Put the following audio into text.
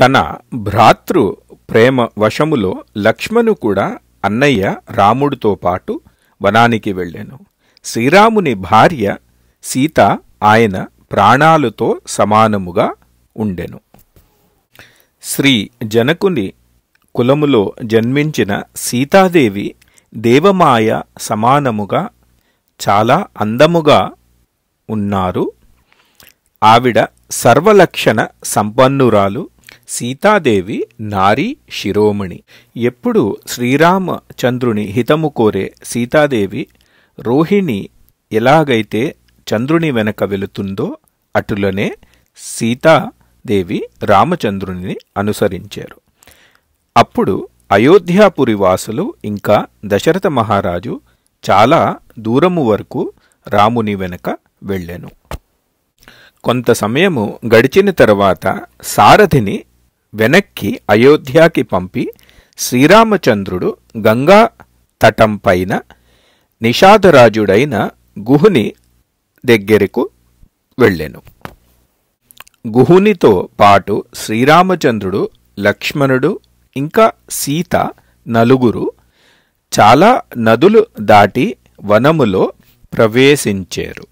తన భ్రాతృ ప్రేమ వశములో లక్ష్మణు కూడా అన్నయ్య రాముడితో పాటు వనానికి వెళ్ళాను శ్రీరాముని భార్య సీత ఆయన ప్రాణాలతో సమానముగా ఉండెను శ్రీ జనకుని కులములో జన్మించిన సీతాదేవి దేవమాయ సమానముగా చాలా అందముగా ఉన్నారు ఆవిడ సర్వలక్షణ సంపన్నురాలు సీతాదేవి నారీ శిరోమణి ఎప్పుడు శ్రీరామచంద్రుని హితము కోరే సీతాదేవి రోహిణి ఎలాగైతే చంద్రుని వెనక వెళుతుందో అటులనే సీతాదేవి రామచంద్రుని అనుసరించారు అప్పుడు అయోధ్యాపురి వాసులు ఇంకా దశరథ మహారాజు చాలా దూరము వరకు రాముని వెనక వెళ్ళాను కొంత సమయము గడిచిన తర్వాత సారథిని వెనక్కి అయోధ్యకి పంపి శ్రీరామచంద్రుడు గంగా తటంపైన నిషాదరాజుడైన గుహుని దగ్గరకు వెళ్ళెను గుహునితో పాటు శ్రీరామచంద్రుడు లక్ష్మణుడు ఇంకా సీత నలుగురు చాలా నదులు దాటి వనములో ప్రవేశించారు